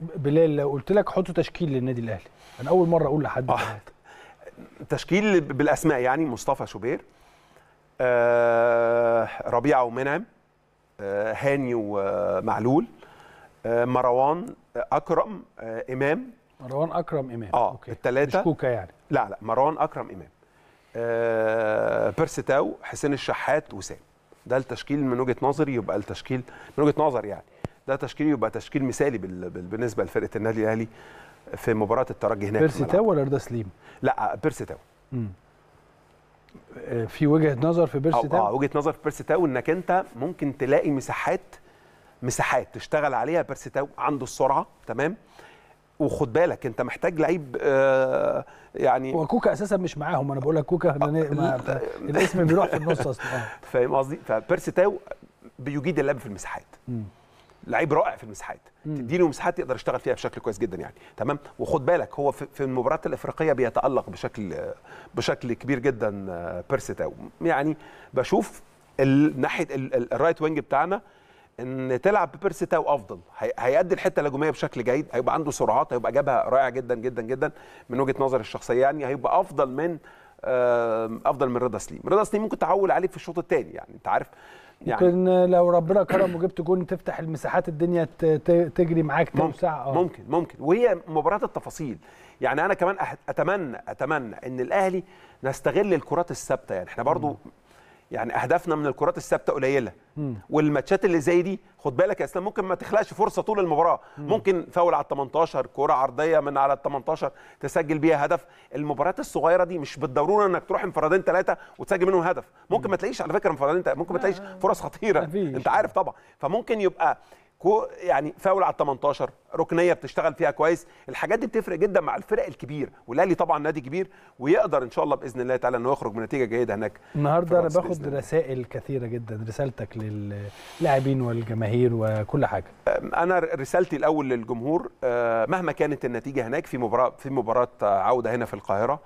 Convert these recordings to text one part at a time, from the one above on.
بلال لو قلت لك حطوا تشكيل للنادي الاهلي انا اول مره اقول لحد آه. تشكيل بالاسماء يعني مصطفى شوبير آه ربيعه ومنعم آه هاني ومعلول آه مروان اكرم آه امام مروان اكرم امام اه أوكي. التلاتة مش كوكا يعني لا لا مروان اكرم امام آه بيرسي تاو حسين الشحات وسام ده التشكيل من وجهه نظري يبقى التشكيل من وجهه نظر يعني ده تشكيل يبقى تشكيل مثالي بالنسبه لفرقه النادي الاهلي في مباراه الترجي هناك بيرسي تاو ولا رضا سليم؟ لا آه، بيرسي تاو آه، في وجهه نظر في بيرسي آه، تاو؟ اه وجهه نظر في بيرسي تاو انك انت ممكن تلاقي مساحات مساحات تشتغل عليها بيرسي تاو عنده السرعه تمام وخد بالك انت محتاج لعيب آه يعني وكوكا اساسا مش معاهم انا بقول لك كوكا آه الاسم بيروح في النص اصلا فاهم قصدي فبيرسي تاو بيجيد اللعب في المساحات لعيب رائع في المساحات تديله مساحات يقدر يشتغل فيها بشكل كويس جدا يعني تمام وخد بالك هو في المباريات الافريقيه بيتالق بشكل بشكل كبير جدا آه، بيرسي تاو يعني بشوف ناحيه الرايت وينج بتاعنا ان تلعب ببيرسي تاو افضل هيأدي الحته الهجوميه بشكل جيد هيبقى عنده سرعات هيبقى جابها رائعه جدا جدا جدا من وجهه نظر الشخصيه يعني هيبقى افضل من افضل من رضا سليم رضا سليم ممكن تعول عليه في الشوط الثاني يعني انت عارف يعني ممكن لو ربنا كرم وجبت جون تفتح المساحات الدنيا تجري معاك توسع ممكن, آه. ممكن ممكن وهي مباراه التفاصيل يعني انا كمان اتمنى اتمنى ان الاهلي نستغل الكرات الثابته يعني احنا برضو يعني اهدافنا من الكرات الثابته قليله والماتشات اللي زي دي خد بالك يا اسلام ممكن ما تخلقش فرصه طول المباراه ممكن فاول على ال 18 كره عرضيه من على ال 18 تسجل بيها هدف المباريات الصغيره دي مش بالضروره انك تروح انفرادين ثلاثه وتسجل منهم هدف ممكن ما تلاقيش على فكره انفرادين ممكن ما تلاقيش فرص خطيره انت عارف طبعا فممكن يبقى كو يعني فاول على ال 18 ركنيه بتشتغل فيها كويس الحاجات دي بتفرق جدا مع الفرق الكبير والاهلي طبعا نادي كبير ويقدر ان شاء الله باذن الله تعالى انه يخرج بنتيجه جيده هناك النهارده انا باخد رسائل كثيره جدا رسالتك للاعبين والجماهير وكل حاجه انا رسالتي الاول للجمهور أه، مهما كانت النتيجه هناك في مباراه في مباراه عوده هنا في القاهره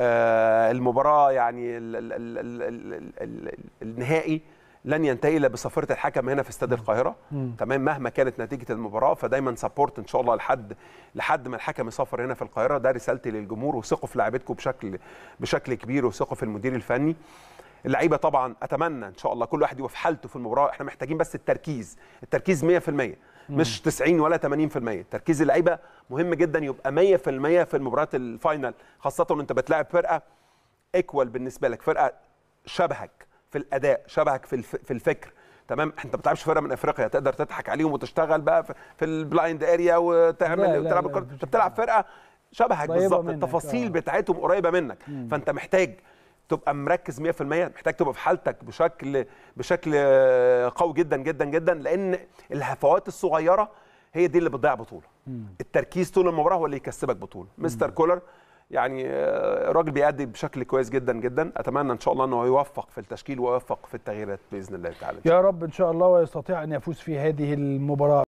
أه، المباراه يعني النهائي لن ينتهي الا بصفيره الحكم هنا في استاد القاهره تمام مهما كانت نتيجه المباراه فدايما سبورت ان شاء الله لحد لحد ما الحكم يسافر هنا في القاهره ده رسالتي للجمهور وثقوا في لاعبتكم بشكل بشكل كبير وثقوا في المدير الفني اللعيبه طبعا اتمنى ان شاء الله كل واحد يبقى في حالته في المباراه احنا محتاجين بس التركيز التركيز 100% مش 90 ولا 80% تركيز اللعيبه مهم جدا يبقى 100% في المباريات الفاينل خاصه وانت بتلاعب فرقه ايكوال بالنسبه لك فرقه شبهك في الاداء شبهك في في الفكر تمام انت ما بتلعبش فرقه من افريقيا تقدر تضحك عليهم وتشتغل بقى في البلايند اريا وتعمل وتلعب الكره انت بتلعب فرقه شبهك بالظبط التفاصيل آه. بتاعتهم قريبه منك مم. فانت محتاج تبقى مركز 100% محتاج تبقى في حالتك بشكل بشكل قوي جدا جدا جدا لان الهفوات الصغيره هي دي اللي بتضيع بطوله مم. التركيز طول المباراه هو اللي يكسبك بطوله مم. مستر كولر يعني آه، راجل بيأدي بشكل كويس جدا جدا اتمنى ان شاء الله انه يوفق في التشكيل ويوفق في التغييرات باذن الله تعالى يا رب ان شاء الله ويستطيع ان يفوز في هذه المباراه